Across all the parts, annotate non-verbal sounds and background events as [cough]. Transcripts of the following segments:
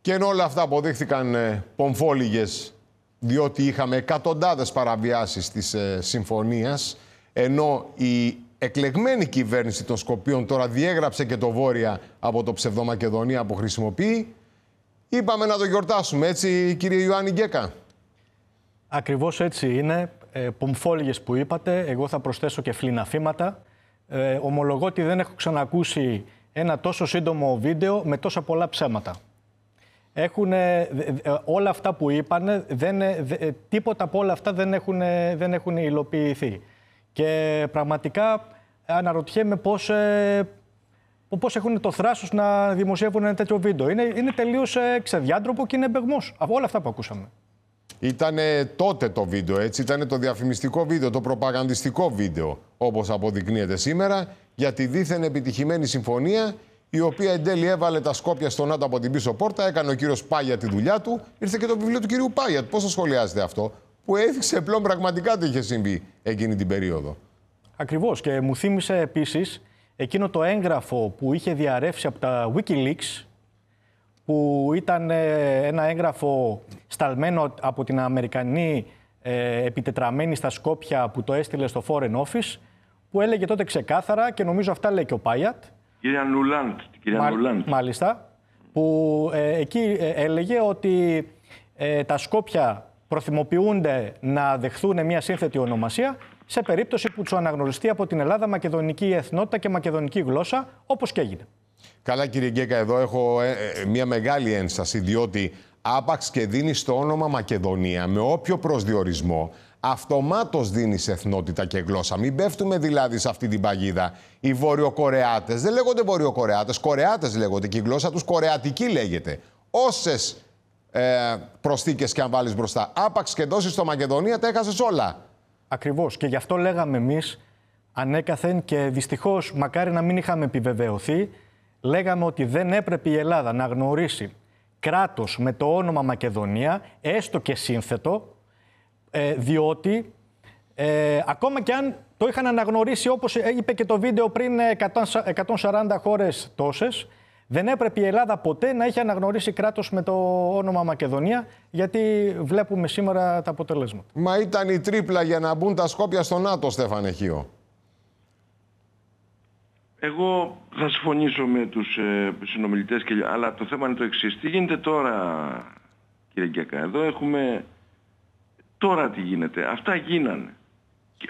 Και ενώ όλα αυτά αποδείχθηκαν ε, πομφόλιγες διότι είχαμε εκατοντάδες παραβιάσεις της ε, συμφωνίας ενώ η εκλεγμένη κυβέρνηση των Σκοπίων τώρα διέγραψε και το Βόρεια από το ψευδομακεδονία που χρησιμοποιεί είπαμε να το γιορτάσουμε έτσι κύριε Ιωάννη Γκέκα. Ακριβώς έτσι είναι. Ε, πομφόλιγες που είπατε, εγώ θα προσθέσω και φλιναφήματα. Ε, ομολογώ ότι δεν έχω ξανακούσει ένα τόσο σύντομο βίντεο με τόσα πολλά ψέματα. Έχουν, ε, όλα αυτά που είπαν, δεν, ε, τίποτα από όλα αυτά δεν έχουν, δεν έχουν υλοποιηθεί. Και πραγματικά αναρωτιέμαι πώς, ε, πώς έχουν το θράσος να δημοσιεύουν ένα τέτοιο βίντεο. Είναι, είναι τελείως ξεδιάντροπο και είναι μπεγμός. Από όλα αυτά που ακούσαμε. Ήταν τότε το βίντεο, έτσι. Ήταν το διαφημιστικό βίντεο, το προπαγανδιστικό βίντεο, όπως αποδεικνύεται σήμερα, για τη δίθεν επιτυχημένη συμφωνία η οποία εν τέλει έβαλε τα σκόπια στον Νάτο από την πίσω πόρτα, έκανε ο κύριος Πάγια τη δουλειά του, ήρθε και το βιβλίο του κυρίου Πάγια. Πώ το σχολιάζετε αυτό, που έδειξε πλέον πραγματικά τι είχε συμβεί εκείνη την περίοδο. Ακριβώς. Και μου θύμισε επίσης εκείνο το έγγραφο που είχε διαρρεύσει από τα Wikileaks, που ήταν ε, ένα έγγραφο σταλμένο από την Αμερικανή ε, επιτετραμένη στα Σκόπια που το έστειλε στο Foreign Office, που έλεγε τότε ξεκάθαρα και νομίζω αυτά λέει και ο Πάγιατ, κυρία Νουλάντ. κυρία Νουλάντ. Μάλιστα. Που ε, εκεί ε, έλεγε ότι ε, τα Σκόπια προθυμοποιούνται να δεχθούν μια σύνθετη ονομασία σε περίπτωση που τους αναγνωριστεί από την Ελλάδα μακεδονική εθνότητα και μακεδονική γλώσσα, όπως και έγινε. Καλά, κύριε Γκέκα, εδώ έχω μια μεγάλη ένσταση, διότι άπαξ και δίνει το όνομα Μακεδονία με όποιο προσδιορισμό αυτομάτως δίνεις εθνότητα και γλώσσα. Μην πέφτουμε δηλαδή σε αυτή την παγίδα. Οι Βορειοκορεάτες δεν λέγονται Βορειοκορεάτες, Κορεάτες λέγονται και η γλώσσα τους κορεατική λέγεται. Όσες ε, προσθήκες και αν βάλεις μπροστά. Άπαξ και δώσεις στο Μακεδονία τα έχασες όλα. Ακριβώς και γι' αυτό λέγαμε εμείς ανέκαθεν και δυστυχώς μακάρι να μην είχαμε επιβεβαιωθεί λέγαμε ότι δεν έπρεπε η Ελλάδα να γνωρίσει κράτος με το όνομα Μακεδονία, έστω και σύνθετο, ε, διότι ε, ακόμα και αν το είχαν αναγνωρίσει όπως είπε και το βίντεο πριν 140 ε, χώρες τόσες, δεν έπρεπε η Ελλάδα ποτέ να έχει αναγνωρίσει κράτος με το όνομα Μακεδονία, γιατί βλέπουμε σήμερα τα αποτελέσματα. Μα ήταν η τρίπλα για να μπουν τα Σκόπια στο ΝΑΤΟ, Στέφανε Χίο. Εγώ θα συμφωνήσω με τους ε, συνομιλητές, και, αλλά το θέμα είναι το εξής. Τι γίνεται τώρα, κύριε Γκέκα, εδώ έχουμε Τώρα τι γίνεται. Αυτά γίνανε.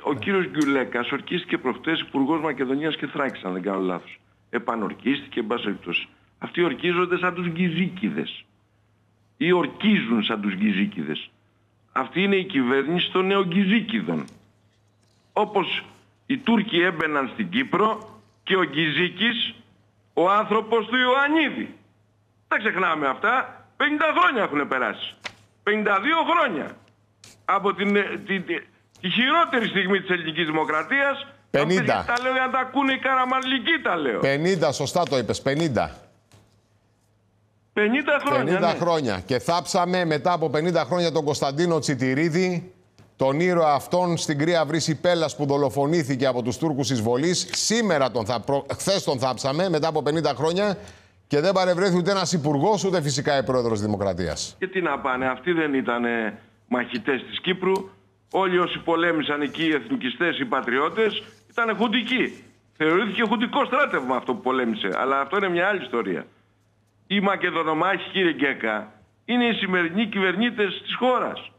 Ο ε. κύριος Γκιουλέκας ορκίστηκε προχτές υπουργός Μακεδονίας και Θράκης, αν δεν κάνω λάθος. Επανορκίστηκε, μπας εκτός. Αυτοί ορκίζονται σαν τους γκυζίκιδες. Ή ορκίζουν σαν τους γκυζίκιδες. Αυτή είναι η κυβέρνηση των νεογκυζίκιδων. Όπως οι Τούρκοι έμπαιναν στην Κύπρο και ο Γκυζίκης, ο άνθρωπος του Ιωαννίδη. Τα ξεχνάμε αυτά. 50 χρόνια έχουν περάσει. 52 χρόνια από την, ε, ε, τη χειρότερη στιγμή της ελληνικής δημοκρατίας. 50. Τα λέω για τα ακούνε οι καραμαλικοί τα λέω. 50, σωστά το είπες, 50. 50 χρόνια. 50 ναι. χρόνια. Και θάψαμε μετά από 50 χρόνια τον Κωνσταντίνο Τσιτηρίδη, τον ήρωα αυτόν στην κρύα βρύση Πέλλας που δολοφονήθηκε από τους Τούρκους εισβολής. Σήμερα τον θα... χθες τον θάψαμε, μετά από 50 χρόνια. Και δεν παρευρέθη ούτε ένας υπουργός, ούτε φυσικά η πρόεδρος της Δημοκρατίας. Και τι να πάνε, αυτοί δεν ήταν μαχητές της Κύπρου. Όλοι όσοι πολέμησαν εκεί οι εθνικιστές, οι πατριώτες, ήταν χουντικοί. Θεωρήθηκε χουντικό στράτευμα αυτό που πολέμησε. Αλλά αυτό είναι μια άλλη ιστορία. Οι Μακεδονομάχοι, κύριε Γκέκα, είναι οι σημερινοί κυβερνήτες της χώρας.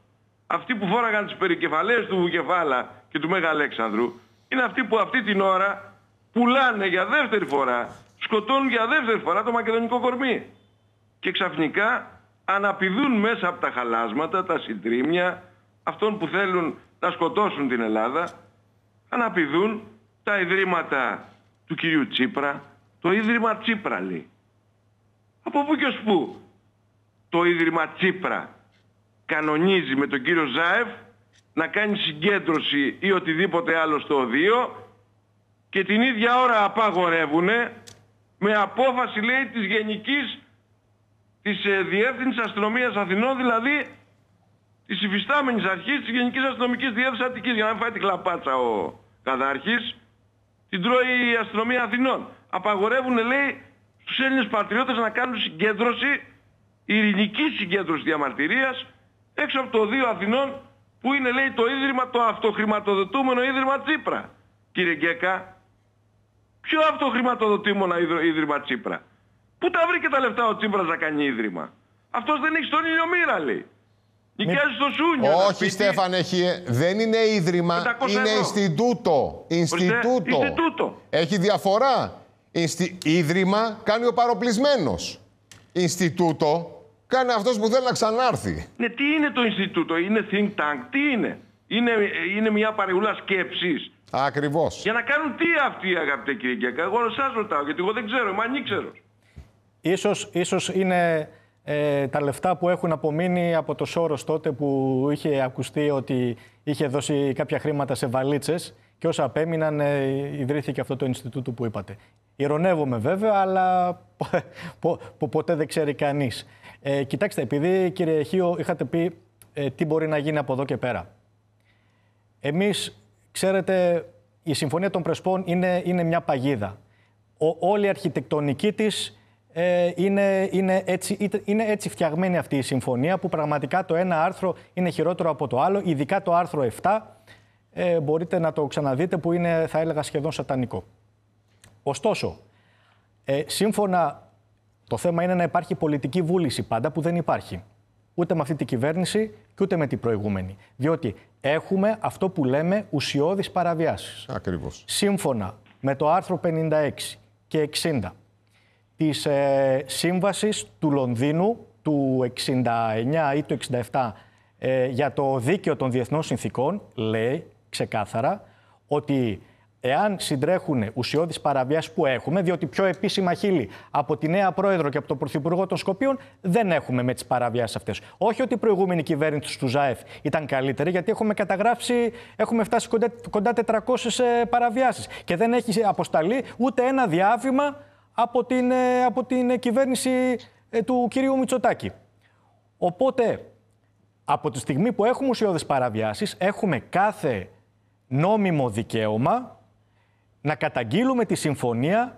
Αυτοί που φόραγαν τις περικεφαλές του Βουκεφάλα και του Μέγα Αλέξανδρου, είναι αυτοί που αυτή την ώρα πουλάνε για δεύτερη φορά, σκοτώνουν για δεύτερη φορά το μακεδονικό κορμί. Και ξαφνικά αναπηδούν μέσα από τα χαλάσματα, τα συντρίμια, αυτών που θέλουν να σκοτώσουν την Ελλάδα, αναπηδούν τα ιδρύματα του κυρίου Τσίπρα, το Ίδρυμα Τσίπρα λέει. Από πού και ως πού το Ίδρυμα Τσίπρα κανονίζει με τον κύριο Ζάεφ να κάνει συγκέντρωση ή οτιδήποτε άλλο στο οδείο και την ίδια ώρα απαγορεύουνε με απόφαση λέει της Γενικής της ε, Διεύθυνσης Αστυνομίας Αθηνών, δηλαδή της υφιστάμενης αρχής της Γενικής Αστυνομικής Διεύθυνσης Αττικής, για να μην φάει την κλαπάτσα ο κατάρχης, την τρώει η Αστυνομία Αθηνών. Απαγορεύουν, λέει, στους Έλληνες πατριώτες να κάνουν συγκέντρωση, ειρηνική συγκέντρωση διαμαρτυρίας, έξω από το Δίο Αθηνών, που είναι, λέει, το ίδρυμα, το αυτοχρηματοδοτούμενο ίδρυμα Τσίπρα. Κύριε Γκέκα, ποιο αυτοχρηματοδοτούμενο ίδρυμα Τσίπρα. Πού τα βρήκε τα λεφτά ο Τσίπρας να κάνει ίδρυμα. Αυτός δεν έχει στον ηλιομήρα λέει. Νοικιάζει στο Σούνιο. Όχι, Στέφανε, δεν είναι ίδρυμα. Είναι Ινστιτούτο. Ινστιτούτο. Έχει διαφορά. Ινστι... Ίδρυμα κάνει ο παροπλισμένο. Ινστιτούτο κάνει αυτό που θέλει να κανει ιδρυμα αυτος δεν εχει στον μοιρα λεει νοικιαζει στο σουνιο οχι έχει. δεν ειναι ιδρυμα ειναι ινστιτουτο ινστιτουτο εχει διαφορα ινστι ιδρυμα κανει ο παροπλισμενο ινστιτουτο κανει αυτο που θελει να ξαναρθει Ναι, τι είναι το Ινστιτούτο, είναι think tank, τι είναι. Είναι, είναι μια παρεούλα σκέψης. Ακριβώς. Για να κάνουν τι αυτοί, αγαπητέ κύριε Κέκα. Εγώ σας ρωτάω, γιατί εγώ δεν ξέρω, είμαι ανήξερος. Ίσως, ίσως είναι ε, τα λεφτά που έχουν απομείνει από το Σόρος τότε που είχε ακουστεί ότι είχε δώσει κάποια χρήματα σε βαλίτσες και όσα απέμειναν ε, ιδρύθηκε αυτό το Ινστιτούτο που είπατε. Ηρωνεύομαι βέβαια, αλλά πο, ποτέ δεν ξέρει κανείς. Ε, κοιτάξτε, επειδή κύριε Χίο είχατε πει ε, τι μπορεί να γίνει από εδώ και πέρα. Εμείς, ξέρετε, η Συμφωνία των Πρεσπών είναι, είναι μια παγίδα. όλη η αρχιτεκτονική της ε, είναι, είναι, έτσι, είναι έτσι φτιαγμένη αυτή η συμφωνία που πραγματικά το ένα άρθρο είναι χειρότερο από το άλλο, ειδικά το άρθρο 7. Ε, μπορείτε να το ξαναδείτε που είναι θα έλεγα σχεδόν σατανικό. Ωστόσο, ε, σύμφωνα το θέμα είναι να υπάρχει πολιτική βούληση πάντα που δεν υπάρχει. Ούτε με αυτή την κυβέρνηση και ούτε με την προηγούμενη. Διότι έχουμε αυτό που λέμε ουσιώδεις παραβιάσεις. Ακριβώς. Σύμφωνα με το άρθρο 56 και 60 της ε, σύμβασης του Λονδίνου του 69 ή του 67 ε, για το δίκαιο των διεθνών συνθήκων λέει ξεκάθαρα ότι εάν συντρέχουν ουσιώδεις παραβιάσεις που έχουμε, διότι πιο επίσημα χείλη από τη νέα πρόεδρο και από τον Πρωθυπουργό των Σκοπίων δεν έχουμε με τις παραβιάσεις αυτές. Όχι ότι η προηγούμενη κυβέρνηση του Ζάεφ ήταν καλύτερη, γιατί έχουμε καταγράψει, έχουμε φτάσει κοντά, κοντά 400 ε, παραβιάσεις και δεν έχει αποσταλεί ούτε ένα διάβημα από την, ε, από την ε, κυβέρνηση ε, του κυρίου Μητσοτάκη. Οπότε, από τη στιγμή που έχουμε ουσιώδες παραβιάσεις, έχουμε κάθε νόμιμο δικαίωμα να καταγγείλουμε τη συμφωνία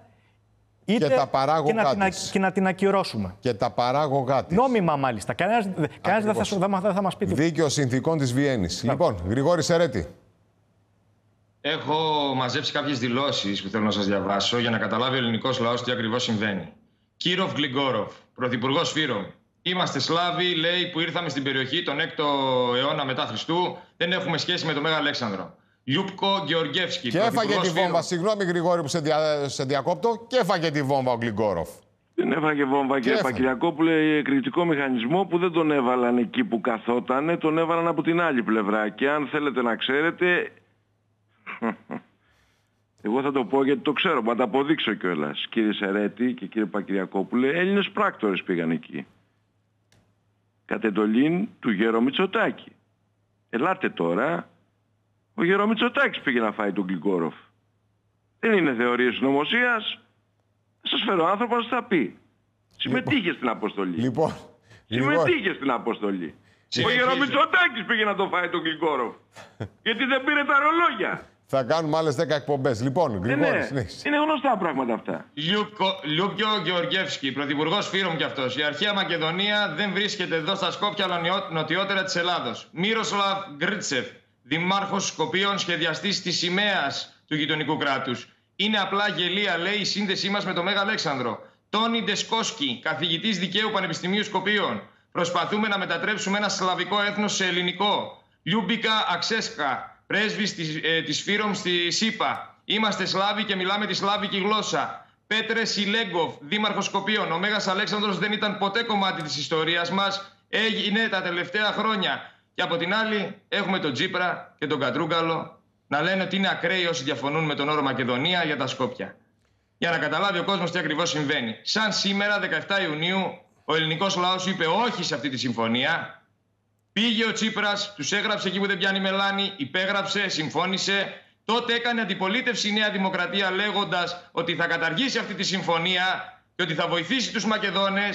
είτε και, τα να την, και να την ακυρώσουμε. Και τα παράγωγά της. Νόμιμα, μάλιστα. Κανένας δεν θα, θα, θα μας πει Δίκαιο συνθήκων της Βιέννης. Λοιπόν, Γρηγόρη Σερέτη. Έχω μαζέψει κάποιες δηλώσεις που θέλω να σας διαβάσω για να καταλάβει ο ελληνικός λαός τι ακριβώς συμβαίνει. Κύροφ Γκλιγκόροφ, πρωθυπουργό Φύρομ. Είμαστε Σλάβοι, λέει, που ήρθαμε στην περιοχή τον 6ο αιώνα μετά Χριστού. Δεν έχουμε σχέση με τον Μέγα Αλέξανδρο. Λιούπκο Γεωργεύσκη. Και έφαγε τη βόμβα. Συγγνώμη, Γρηγόρη, που σε, δια... σε διακόπτω. Και έφαγε τη βόμβα ο Γκλιγκόροφ. Δεν έφαγε βόμβα και Πακυλιακόπουλε εκρηκτικό μηχανισμό που δεν τον έβαλαν εκεί που καθότανε, τον έβαλαν από την άλλη πλευρά. Και αν θέλετε να ξέρετε, [laughs] Εγώ θα το πω γιατί το ξέρω, μα τα αποδείξω κιόλας. Κύριε Σερέτη και κύριε Πακυριακόπουλε, Έλληνες πράκτορες πήγαν εκεί. Κατ' του Γερό Μητσοτάκη. Ελάτε τώρα, ο Γερό Μητσοτάκης πήγε να φάει τον Γκλικόροφ. Δεν είναι θεωρίες νομοσίας. Σας φέρω άνθρωπο να θα πει. Συμμετείχε λοιπόν, στην αποστολή. Λοιπόν. Συμμετείχε λοιπόν. στην αποστολή. ο Ο Μητσοτάκης πήγε να το φάει τον Γκλικόροφ. [laughs] γιατί δεν πήρε τα ρολόγια. Θα κάνουμε άλλες 10 εκπομπές. Λοιπόν, ναι, Γρηγόρη, ναι, ναι. Είναι γνωστά πράγματα αυτά. Λιούπκο, Λιούπιο Γεωργιεύσκη, πρωθυπουργός Φύρομ κι αυτός. Η αρχαία Μακεδονία δεν βρίσκεται εδώ στα Σκόπια, αλλά νοτιότερα της Ελλάδος. Μύροσλαβ Γκρίτσεφ, δημάρχο Σκοπίων, σχεδιαστής της σημαίας του γειτονικού κράτους. Είναι απλά γελία, λέει, η σύνδεσή μας με το Μέγα Αλέξανδρο. Τόνι Ντεσκόσκι, καθηγητής δικαίου Πανεπιστημίου Σκοπίων. Προσπαθούμε να μετατρέψουμε ένα σλαβικό έθνος σε ελληνικό. Λιούμπικα Αξέσκα, Πρέσβης της, ε, της Φύρομ στη ΣΥΠΑ. Είμαστε Σλάβοι και μιλάμε τη Σλάβικη γλώσσα. Πέτρε Σιλέγκοφ, Δήμαρχος Σκοπίων. Ο Μέγας Αλέξανδρος δεν ήταν ποτέ κομμάτι της ιστορίας μας. Έγινε τα τελευταία χρόνια. Και από την άλλη, έχουμε τον Τζίπρα και τον Κατρούγκαλο να λένε ότι είναι ακραίοι όσοι διαφωνούν με τον όρο Μακεδονία για τα Σκόπια. Για να καταλάβει ο κόσμος τι ακριβώς συμβαίνει. Σαν σήμερα, 17 Ιουνίου, ο ελληνικός λαός είπε όχι σε αυτή τη συμφωνία Πήγε ο Τσίπρας, τους έγραψε εκεί που δεν πιάνει μελάνη, υπέγραψε, συμφώνησε. Τότε έκανε αντιπολίτευση η Νέα Δημοκρατία λέγοντας ότι θα καταργήσει αυτή τη συμφωνία και ότι θα βοηθήσει τους Μακεδόνες.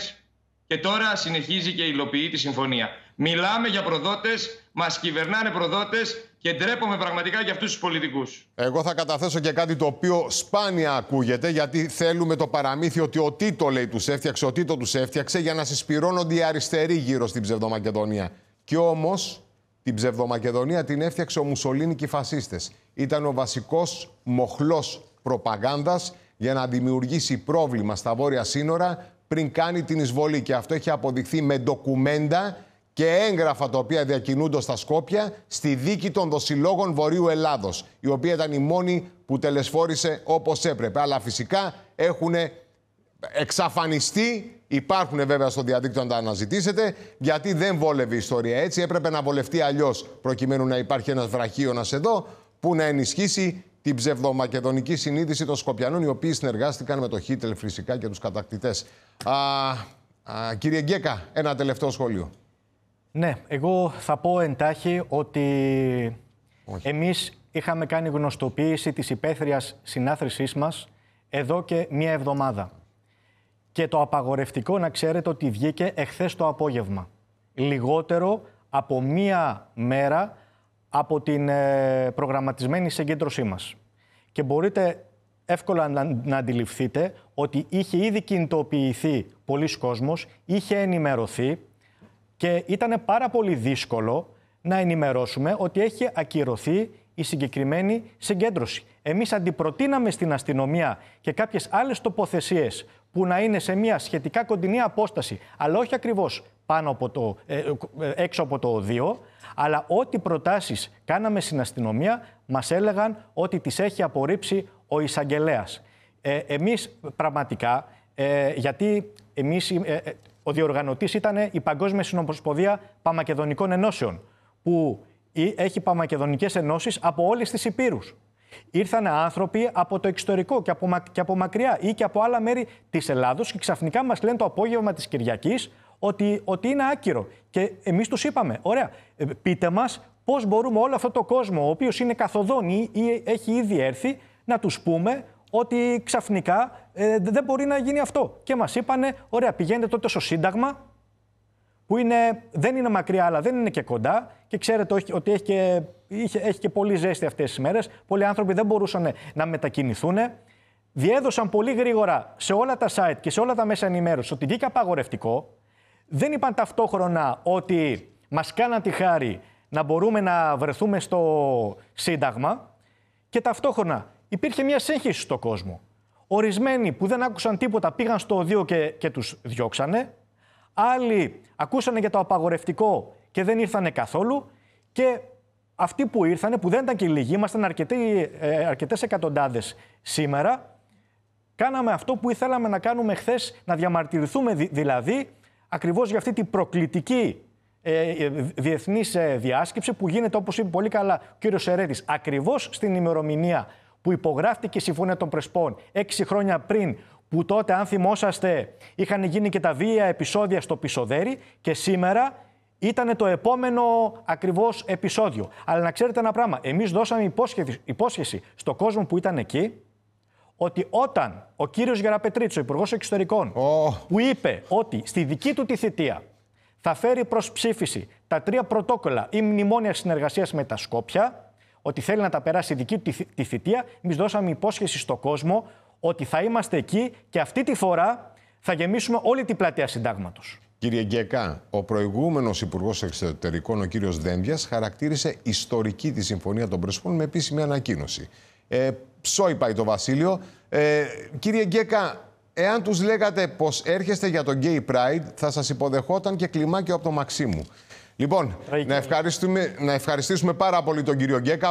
Και τώρα συνεχίζει και υλοποιεί τη συμφωνία. Μιλάμε για προδότες, μας κυβερνάνε προδότες και ντρέπομαι πραγματικά για αυτούς τους πολιτικούς. Εγώ θα καταθέσω και κάτι το οποίο σπάνια ακούγεται, γιατί θέλουμε το παραμύθι ότι ο Τίτο λέει τους έφτιαξε, ο Τίτο τους έφτιαξε, για να συσπηρώνονται οι αριστεροί γύρω στην ψευδομακεδονία. Κι όμως την ψευδομακεδονία την έφτιαξε ο Μουσολίνη και οι φασίστες. Ήταν ο βασικός μοχλός προπαγάνδας για να δημιουργήσει πρόβλημα στα βόρεια σύνορα πριν κάνει την εισβολή. Και αυτό έχει αποδειχθεί με ντοκουμέντα και έγγραφα τα οποία διακινούνται στα Σκόπια στη δίκη των δοσιλόγων Βορείου Ελλάδος η οποία ήταν η μόνη που τελεσφόρησε όπως έπρεπε. Αλλά φυσικά έχουν εξαφανιστεί Υπάρχουν βέβαια στο διαδίκτυο να τα αναζητήσετε, γιατί δεν βόλευε η ιστορία έτσι. Έπρεπε να βολευτεί αλλιώς, προκειμένου να υπάρχει ένας βραχίωνας εδώ που να ενισχύσει την ψευδομακεδονική συνείδηση των Σκοπιανών, οι οποίοι συνεργάστηκαν με το Χίτλερ φυσικά και τους κατακτητές. Κύριε Γκέκα, ένα τελευταίο σχόλιο. Ναι, εγώ θα πω εντάχει ότι εμείς είχαμε κάνει γνωστοποίηση της υπαίθριας συνάθρησής μας εδώ και μία εβδομάδα. Και το απαγορευτικό να ξέρετε ότι βγήκε εχθές το απόγευμα. Λιγότερο από μία μέρα από την ε, προγραμματισμένη συγκέντρωσή μας. Και μπορείτε εύκολα να, αντιληφθείτε ότι είχε ήδη κινητοποιηθεί πολλοί κόσμος, είχε ενημερωθεί και ήταν πάρα πολύ δύσκολο να ενημερώσουμε ότι έχει ακυρωθεί η συγκεκριμένη συγκέντρωση. Εμείς αντιπροτείναμε στην αστυνομία και κάποιες άλλες τοποθεσίες που να είναι σε μια σχετικά κοντινή απόσταση, αλλά όχι ακριβώς πάνω από το, ε, ε, ε, έξω από το οδείο, αλλά ό,τι προτάσεις κάναμε στην αστυνομία μας έλεγαν ότι τις έχει απορρίψει ο εισαγγελέας. Ε, εμείς πραγματικά, γιατί εμείς, ο διοργανωτής ήταν η Παγκόσμια Συνομοσποδία Παμακεδονικών Ενώσεων, που έχει παμακεδονικές ενώσεις από όλες τις υπήρους. Ήρθαν άνθρωποι από το εξωτερικό και από, και μακριά ή και από άλλα μέρη της Ελλάδος και ξαφνικά μας λένε το απόγευμα της Κυριακής ότι, ότι είναι άκυρο. Και εμείς τους είπαμε, ωραία, ε, πείτε μας πώς μπορούμε όλο αυτό το κόσμο, ο οποίος είναι καθοδόν ή, έχει ήδη έρθει, να τους πούμε ότι ξαφνικά ε, δεν μπορεί να γίνει αυτό. Και μας είπανε, ωραία, πηγαίνετε τότε στο Σύνταγμα, που είναι, δεν είναι μακριά αλλά δεν είναι και κοντά, και ξέρετε ότι έχει και, είχε, έχει και πολύ ζέστη αυτές τις μέρες. Πολλοί άνθρωποι δεν μπορούσαν ε, να μετακινηθούν. Διέδωσαν πολύ γρήγορα σε όλα τα site και σε όλα τα μέσα ενημέρωσης ότι βγήκε απαγορευτικό. Δεν είπαν ταυτόχρονα ότι μας κάναν τη χάρη να μπορούμε να βρεθούμε στο Σύνταγμα. Και ταυτόχρονα υπήρχε μια σύγχυση στον κόσμο. Ορισμένοι που δεν άκουσαν τίποτα πήγαν στο οδείο και, και τους διώξανε. Άλλοι ακούσανε για το απαγορευτικό και δεν ήρθανε καθόλου. Και αυτοί που ήρθανε, που δεν ήταν και λίγοι, ήμασταν ε, αρκετές εκατοντάδες σήμερα, κάναμε αυτό που ήθελαμε να κάνουμε χθες, να διαμαρτυρηθούμε δηλαδή ακριβώς για αυτή την προκλητική ε, ε διεθνής ε, διάσκεψη που γίνεται, όπως είπε πολύ καλά ο κύριος Σερέτης, ακριβώς στην ημερομηνία που υπογράφτηκε η Συμφωνία των Πρεσπών έξι χρόνια πριν, που τότε, αν θυμόσαστε, είχαν γίνει και τα βία επεισόδια στο Πισοδέρι και σήμερα ήταν το επόμενο ακριβώς επεισόδιο. Αλλά να ξέρετε ένα πράγμα. Εμείς δώσαμε υπόσχεση, υπόσχεση στον κόσμο που ήταν εκεί ότι όταν ο κύριος Γεραπετρίτσο, ο Υπουργός Εξωτερικών, oh. που είπε ότι στη δική του τη θητεία θα φέρει προς ψήφιση τα τρία πρωτόκολλα ή μνημόνια συνεργασίας με τα Σκόπια, ότι θέλει να τα περάσει δική του τη θητεία, εμείς δώσαμε υπόσχεση στον κόσμο ότι θα είμαστε εκεί και αυτή τη φορά θα γεμίσουμε όλη την πλατεία συντάγματος. Κύριε Γκέκα, ο προηγούμενος Υπουργός Εξωτερικών, ο κύριος Δένδιας, χαρακτήρισε ιστορική τη Συμφωνία των Πρεσπών με επίσημη ανακοίνωση. Ε, ψόι πάει το Βασίλειο. Ε, κύριε Γκέκα, εάν τους λέγατε πως έρχεστε για τον Gay Pride, θα σας υποδεχόταν και κλιμάκιο από το Μαξίμου. Λοιπόν, να ευχαριστήσουμε, να ευχαριστήσουμε πάρα πολύ τον κύριο Γκέκα.